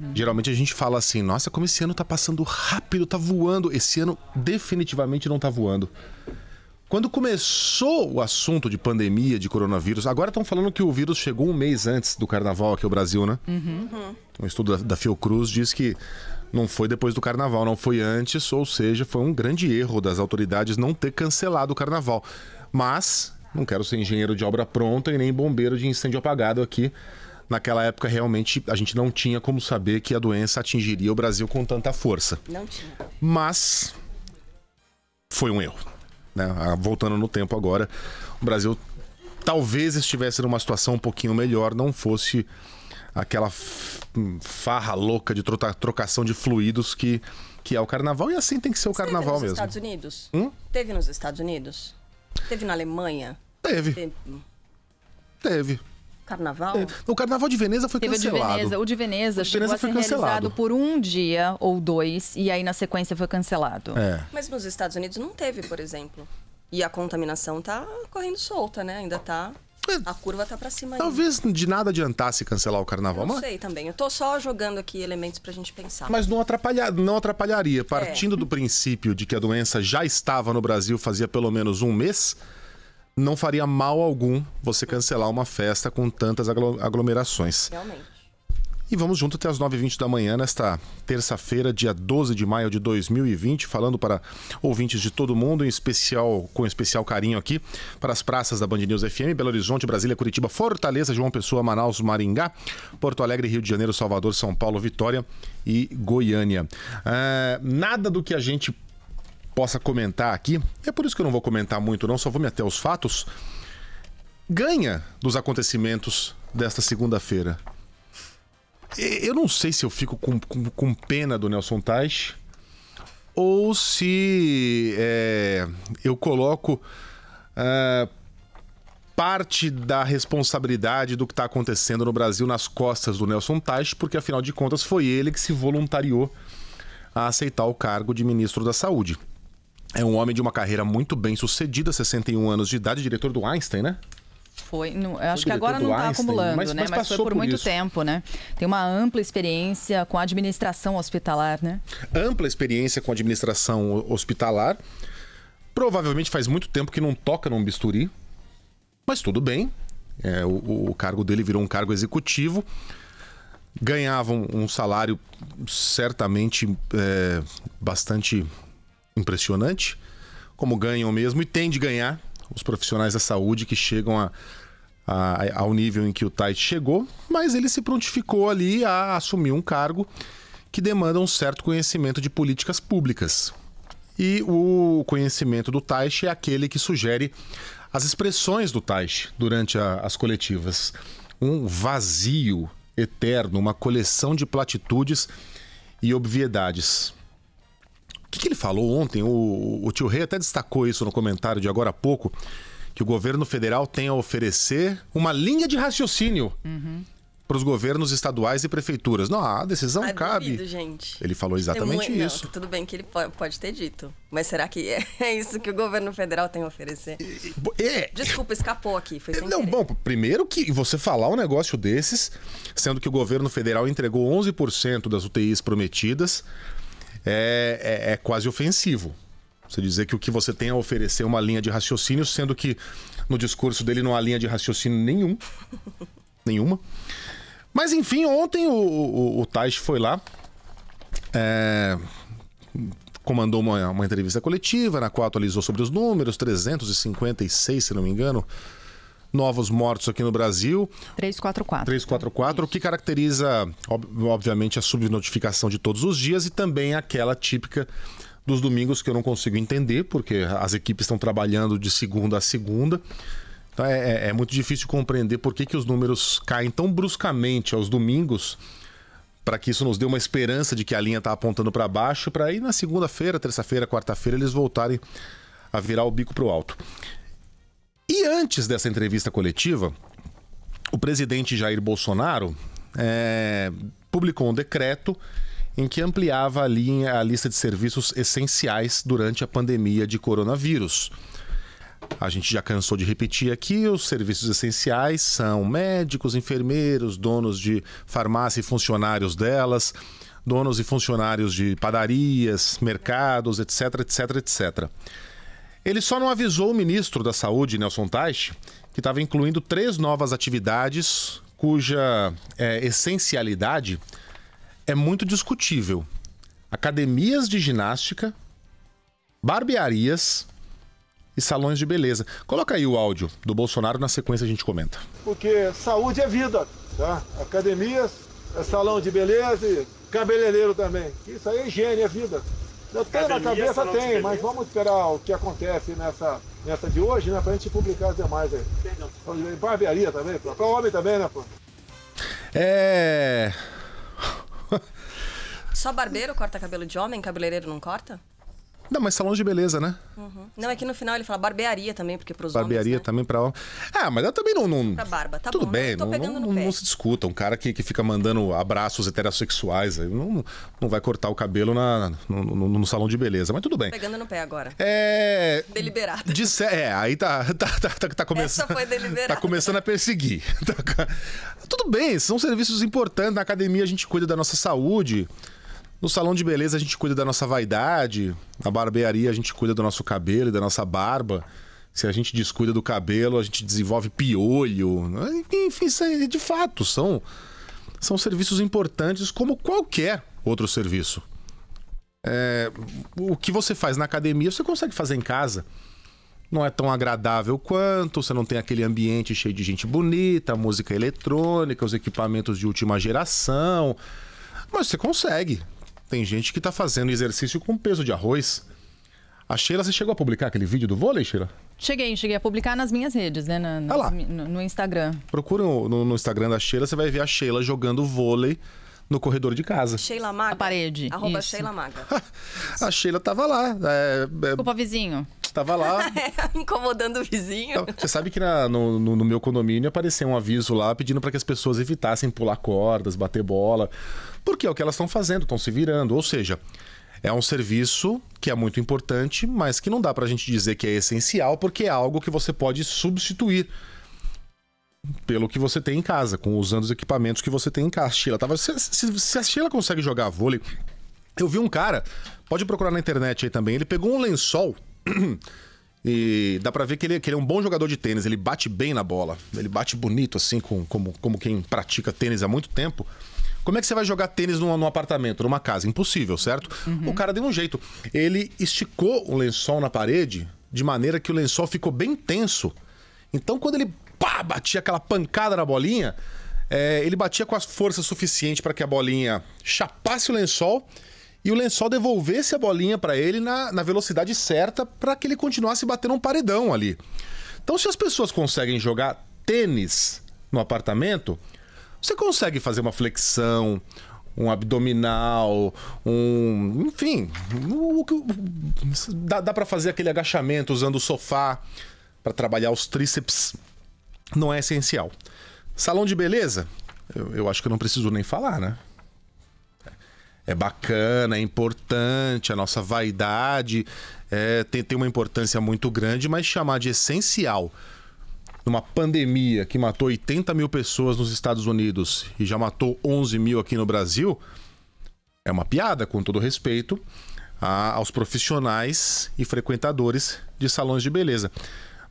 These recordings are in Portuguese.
Hum. Geralmente a gente fala assim: nossa, como esse ano tá passando rápido, tá voando. Esse ano definitivamente não tá voando. Quando começou o assunto de pandemia, de coronavírus, agora estão falando que o vírus chegou um mês antes do carnaval aqui no Brasil, né? Uhum. uhum. Um estudo da, da Fiocruz diz que não foi depois do carnaval, não foi antes, ou seja, foi um grande erro das autoridades não ter cancelado o carnaval. Mas não quero ser engenheiro de obra pronta e nem bombeiro de incêndio apagado aqui naquela época realmente a gente não tinha como saber que a doença atingiria o Brasil com tanta força. Não tinha. Mas foi um erro. Né? Ah, voltando no tempo agora, o Brasil talvez estivesse numa situação um pouquinho melhor, não fosse aquela hum, farra louca de trocação de fluidos que, que é o carnaval, e assim tem que ser o carnaval teve nos mesmo. Estados Unidos? Hum? Teve nos Estados Unidos? Teve na Alemanha? Teve. Teve. teve. Carnaval? É, o Carnaval de Veneza foi Teve cancelado. O de Veneza, o de Veneza chegou Veneza a ser cancelado. realizado por um dia ou dois e aí na sequência foi cancelado. É. Mas nos Estados Unidos não teve, por exemplo. E a contaminação tá correndo solta, né? Ainda tá é. a curva tá para cima Talvez ainda. de nada adiantasse cancelar o carnaval, eu não sei também. Eu tô só jogando aqui elementos pra gente pensar. Mas não, atrapalha... não atrapalharia. É. Partindo é. do princípio de que a doença já estava no Brasil fazia pelo menos um mês, não faria mal algum você cancelar uma festa com tantas aglomerações. Realmente. E vamos junto até as 9h20 da manhã, nesta terça-feira, dia 12 de maio de 2020, falando para ouvintes de todo mundo, em especial, com especial carinho aqui, para as praças da Band News FM, Belo Horizonte, Brasília, Curitiba, Fortaleza, João Pessoa, Manaus, Maringá, Porto Alegre, Rio de Janeiro, Salvador, São Paulo, Vitória e Goiânia. É, nada do que a gente possa comentar aqui, é por isso que eu não vou comentar muito, não, só vou me até aos fatos, ganha dos acontecimentos desta segunda-feira. Eu não sei se eu fico com, com, com pena do Nelson Tais ou se é, eu coloco é, parte da responsabilidade do que está acontecendo no Brasil nas costas do Nelson Tais, porque afinal de contas foi ele que se voluntariou a aceitar o cargo de ministro da Saúde. É um homem de uma carreira muito bem sucedida, 61 anos de idade, diretor do Einstein, né? Foi, não, acho que agora não está acumulando, mas, né? Mas, mas foi por, por muito isso. tempo, né? Tem uma ampla experiência com a administração hospitalar, né? Ampla experiência com a administração hospitalar. Provavelmente faz muito tempo que não toca num bisturi, mas tudo bem. É, o, o cargo dele virou um cargo executivo ganhavam um salário certamente é, bastante impressionante, como ganham mesmo e tem de ganhar os profissionais da saúde que chegam a, a, ao nível em que o Tait chegou, mas ele se prontificou ali a assumir um cargo que demanda um certo conhecimento de políticas públicas. E o conhecimento do Taish é aquele que sugere as expressões do Taish durante a, as coletivas. Um vazio eterno, uma coleção de platitudes e obviedades que, que ele falou ontem? O, o tio Rei até destacou isso no comentário de agora há pouco, que o governo federal tem a oferecer uma linha de raciocínio uhum para os governos estaduais e prefeituras. Não, a decisão ah, cabe. Duvido, gente. Ele falou exatamente isso. Não, tudo bem que ele pode ter dito, mas será que é, é isso que o governo federal tem a oferecer? É... Desculpa, escapou aqui. Foi sem não, querer. bom, primeiro que você falar um negócio desses, sendo que o governo federal entregou 11% das UTIs prometidas é, é, é quase ofensivo. Você dizer que o que você tem a oferecer é uma linha de raciocínio, sendo que no discurso dele não há linha de raciocínio nenhum. nenhuma. Mas enfim, ontem o, o, o foi lá. É, comandou uma, uma entrevista coletiva na qual atualizou sobre os números, 356, se não me engano, novos mortos aqui no Brasil. 344. 344, que caracteriza, obviamente, a subnotificação de todos os dias e também aquela típica dos domingos que eu não consigo entender, porque as equipes estão trabalhando de segunda a segunda. Então é, é, é muito difícil compreender por que, que os números caem tão bruscamente aos domingos para que isso nos dê uma esperança de que a linha está apontando para baixo, para aí na segunda-feira, terça-feira, quarta-feira eles voltarem a virar o bico para o alto. E antes dessa entrevista coletiva, o presidente Jair Bolsonaro é, publicou um decreto em que ampliava a, linha, a lista de serviços essenciais durante a pandemia de coronavírus. A gente já cansou de repetir aqui: os serviços essenciais são médicos, enfermeiros, donos de farmácia e funcionários delas, donos e funcionários de padarias, mercados, etc, etc, etc. Ele só não avisou o ministro da Saúde, Nelson Teich, que estava incluindo três novas atividades cuja é, essencialidade é muito discutível: academias de ginástica, barbearias e salões de beleza. Coloca aí o áudio do Bolsonaro, na sequência a gente comenta. Porque saúde é vida, tá? Academias, é salão de beleza e cabeleireiro também. Isso aí é higiene, é vida. Eu tenho na cabeça, tem, mas vamos esperar o que acontece nessa, nessa de hoje, né? Pra gente publicar as demais aí. Barbearia também, pra, pra homem também, né, pô? É. Só barbeiro corta cabelo de homem, cabeleireiro não corta? Não, mas salão de beleza, né? Uhum. Não, é que no final ele fala barbearia também, porque pros barbearia homens, né? também pra... Ah, mas eu também não... não... Pra barba, tá Tudo bom, bem, não, não, não, se discuta. Um cara que, que fica mandando abraços heterossexuais, não, não vai cortar o cabelo na, no, no, no salão de beleza, mas tudo bem. pegando no pé agora. É... Deliberado. Disse... É, aí tá, tá, tá, tá, tá começando... Essa foi deliberada. Tá começando a perseguir. tudo bem, são serviços importantes. Na academia a gente cuida da nossa saúde... No salão de beleza a gente cuida da nossa vaidade, na barbearia a gente cuida do nosso cabelo e da nossa barba. Se a gente descuida do cabelo, a gente desenvolve piolho. Enfim, de fato, são, são serviços importantes como qualquer outro serviço. É, o que você faz na academia, você consegue fazer em casa. Não é tão agradável quanto, você não tem aquele ambiente cheio de gente bonita, música eletrônica, os equipamentos de última geração. Mas você consegue. Tem gente que está fazendo exercício com peso de arroz. A Sheila, você chegou a publicar aquele vídeo do vôlei, Sheila? Cheguei, cheguei a publicar nas minhas redes, né? Na, ah nas, lá. No, no, Instagram. Procura no, no, Instagram da Sheila, você vai ver a Sheila jogando vôlei no corredor de casa. Sheila Maga. A parede. Arroba Sheila Maga. a Sheila tava lá. É, é... Desculpa, vizinho. Tava lá. É, incomodando o vizinho. Então, você sabe que na, no, no, meu condomínio apareceu um aviso lá pedindo para que as pessoas evitassem pular cordas, bater bola. Porque é o que elas estão fazendo, estão se virando. Ou seja, é um serviço que é muito importante, mas que não dá para a gente dizer que é essencial, porque é algo que você pode substituir pelo que você tem em casa, com usando os equipamentos que você tem em casa. Sheila, tava, se, se, se a Sheila consegue jogar vôlei, eu vi um cara, pode procurar na internet aí também, ele pegou um lençol E dá pra ver que ele, que ele, é um bom jogador de tênis, ele bate bem na bola. Ele bate bonito, assim, com, como, como quem pratica tênis há muito tempo. Como é que você vai jogar tênis num, num apartamento, numa casa? Impossível, certo? Uhum. O cara deu um jeito. Ele esticou o lençol na parede de maneira que o lençol ficou bem tenso. Então, quando ele pá, batia aquela pancada na bolinha, é, ele batia com a força suficiente para que a bolinha chapasse o lençol e o lençol devolvesse a bolinha para ele na, na velocidade certa para que ele continuasse batendo um paredão ali. Então, se as pessoas conseguem jogar tênis no apartamento, você consegue fazer uma flexão, um abdominal, um. Enfim, o, o, dá, dá para fazer aquele agachamento usando o sofá para trabalhar os tríceps. Não é essencial. Salão de beleza? Eu, eu acho que eu não preciso nem falar, né? é bacana, é importante, a nossa vaidade é, tem, tem uma importância muito grande, mas chamar de essencial numa pandemia que matou 80 mil pessoas nos Estados Unidos e já matou 11 mil aqui no Brasil, é uma piada, com todo respeito, a, aos profissionais e frequentadores de salões de beleza.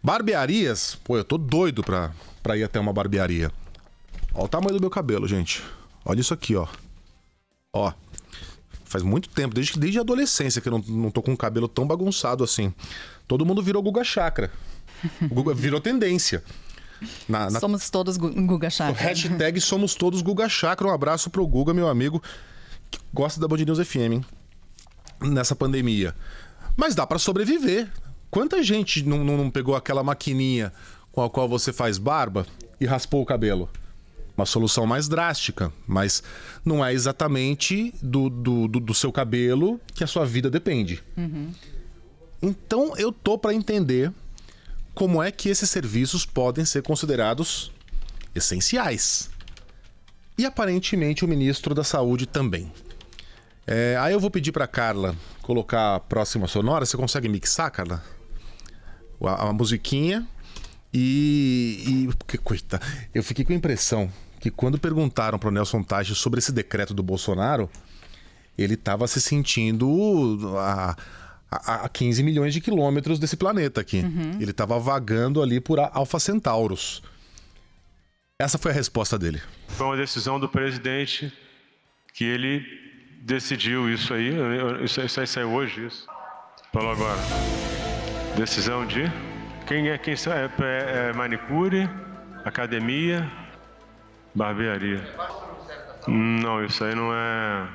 Barbearias, pô, eu tô doido pra, pra ir até uma barbearia. Olha o tamanho do meu cabelo, gente. Olha isso aqui, ó. Ó, Faz muito tempo, desde, desde a adolescência, que eu não, não tô com um cabelo tão bagunçado assim. Todo mundo virou Guga Chakra. Guga virou tendência. Na, na... Somos todos Guga Chakra. Hashtag somos todos Guga Chakra. Um abraço pro Guga, meu amigo, que gosta da Band News FM, hein? Nessa pandemia. Mas dá para sobreviver. Quanta gente não, não, não pegou aquela maquininha com a qual você faz barba e raspou o cabelo? uma solução mais drástica, mas não é exatamente do, do, do, do seu cabelo que a sua vida depende. Uhum. Então eu tô para entender como é que esses serviços podem ser considerados essenciais. E aparentemente o ministro da Saúde também. É, aí eu vou pedir para Carla colocar a próxima sonora. Você consegue mixar, Carla? A, a musiquinha. E, e. Coita, eu fiquei com a impressão que quando perguntaram para o Nelson Tachi sobre esse decreto do Bolsonaro, ele estava se sentindo ah, a, a, a, 15 milhões de quilômetros desse planeta aqui. Uhum. Ele estava vagando ali por Alfa Centauros. Essa foi a resposta dele. Foi uma decisão do presidente que ele decidiu isso aí. Isso, isso aí saiu hoje, isso. Falou agora. Decisão de. Quem é quem É, é, é manicure, academia, Barbearia. Não, isso aí não é.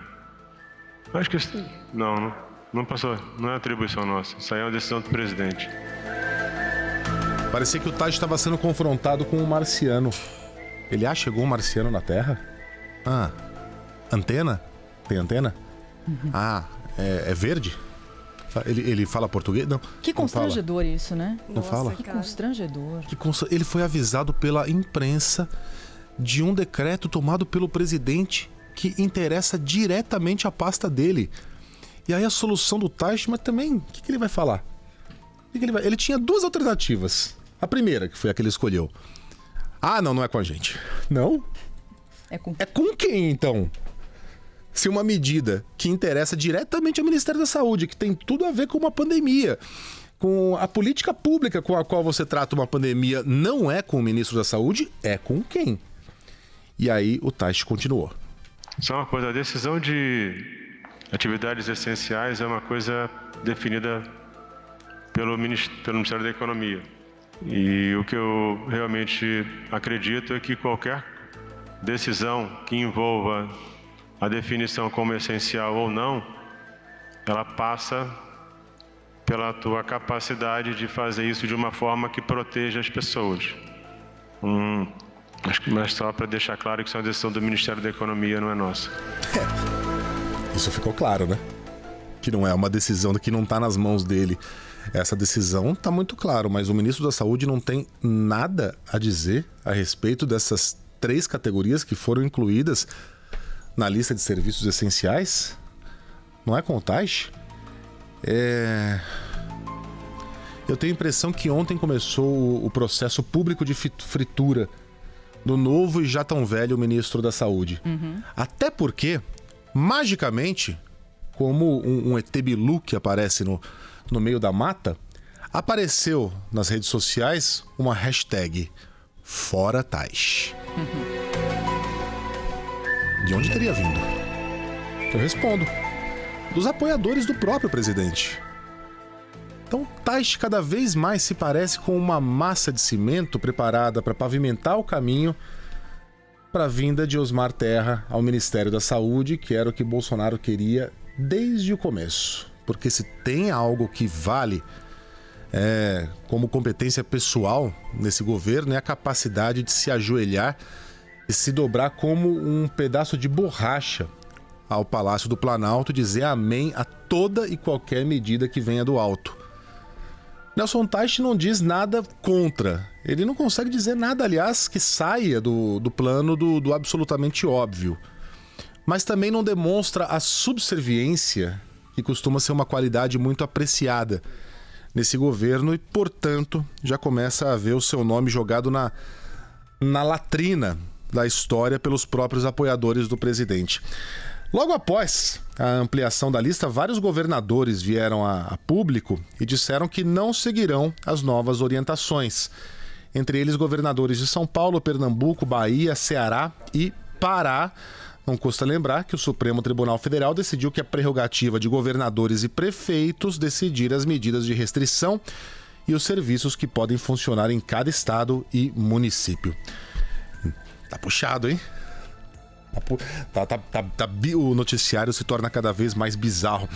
Acho que isso... não, não, não passou. Não é atribuição nossa. Isso aí é uma decisão do presidente. Parecia que o Tade estava sendo confrontado com um marciano. Ele ah, chegou um marciano na Terra? Ah, antena? Tem antena? Uhum. Ah, é, é verde? Ele, ele fala português? Não. Que constrangedor não isso, né? Não Nossa, fala? Que constrangedor. Que constrangedor. Ele foi avisado pela imprensa de um decreto tomado pelo presidente que interessa diretamente a pasta dele. E aí a solução do Taish, mas também, o que, que, ele vai falar? Que que ele, vai... ele tinha duas alternativas. A primeira, que foi a que ele escolheu. Ah, não, não é com a gente. Não? É com, é com quem, então? Se uma medida que interessa diretamente ao Ministério da Saúde, que tem tudo a ver com uma pandemia, com a política pública com a qual você trata uma pandemia, não é com o ministro da Saúde, é com quem? E aí o Tais continuou. Só é uma coisa, a decisão de atividades essenciais é uma coisa definida pelo Ministério da Economia. E o que eu realmente acredito é que qualquer decisão que envolva a definição como essencial ou não, ela passa pela tua capacidade de fazer isso de uma forma que proteja as pessoas. Um, Acho que mais só para deixar claro que isso é uma decisão do Ministério da Economia, não é nossa. É. Isso ficou claro, né? Que não é uma decisão que não está nas mãos dele. Essa decisão está muito claro, mas o ministro da Saúde não tem nada a dizer a respeito dessas três categorias que foram incluídas na lista de serviços essenciais? Não é contagem? É... Eu tenho a impressão que ontem começou o processo público de fritura do novo e já tão velho ministro da Saúde. Uhum. Até porque, magicamente, como um, um etebilu que aparece no, no meio da mata, apareceu nas redes sociais uma hashtag Fora Tais. Uhum. De onde teria vindo? Eu respondo. Dos apoiadores do próprio presidente. Então, Taish cada vez mais se parece com uma massa de cimento preparada para pavimentar o caminho para a vinda de Osmar Terra ao Ministério da Saúde, que era o que Bolsonaro queria desde o começo. Porque se tem algo que vale é, como competência pessoal nesse governo é a capacidade de se ajoelhar e se dobrar como um pedaço de borracha ao Palácio do Planalto e dizer amém a toda e qualquer medida que venha do alto. Nelson Teich não diz nada contra. Ele não consegue dizer nada, aliás, que saia do, do plano do, do absolutamente óbvio. Mas também não demonstra a subserviência, que costuma ser uma qualidade muito apreciada nesse governo e, portanto, já começa a ver o seu nome jogado na, na latrina da história pelos próprios apoiadores do presidente. Logo após a ampliação da lista, vários governadores vieram a, a público e disseram que não seguirão as novas orientações. Entre eles, governadores de São Paulo, Pernambuco, Bahia, Ceará e Pará. Não custa lembrar que o Supremo Tribunal Federal decidiu que a prerrogativa de governadores e prefeitos decidir as medidas de restrição e os serviços que podem funcionar em cada estado e município. Tá puxado, hein? tá, tá, tá, o noticiário se torna cada vez mais bizarro.